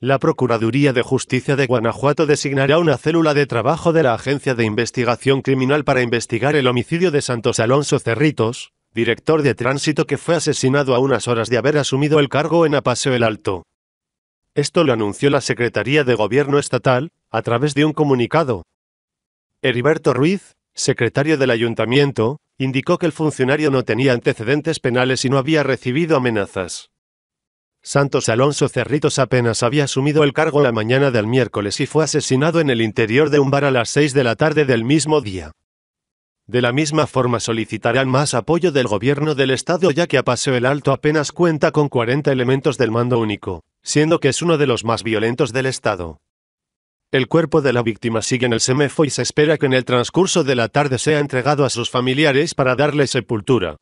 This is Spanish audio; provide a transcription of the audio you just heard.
La Procuraduría de Justicia de Guanajuato designará una célula de trabajo de la Agencia de Investigación Criminal para investigar el homicidio de Santos Alonso Cerritos, director de tránsito que fue asesinado a unas horas de haber asumido el cargo en Apaseo el Alto. Esto lo anunció la Secretaría de Gobierno Estatal, a través de un comunicado. Heriberto Ruiz, secretario del ayuntamiento, indicó que el funcionario no tenía antecedentes penales y no había recibido amenazas. Santos Alonso Cerritos apenas había asumido el cargo la mañana del miércoles y fue asesinado en el interior de un bar a las 6 de la tarde del mismo día. De la misma forma solicitarán más apoyo del gobierno del estado ya que a Paseo el Alto apenas cuenta con 40 elementos del mando único, siendo que es uno de los más violentos del estado. El cuerpo de la víctima sigue en el semefo y se espera que en el transcurso de la tarde sea entregado a sus familiares para darle sepultura.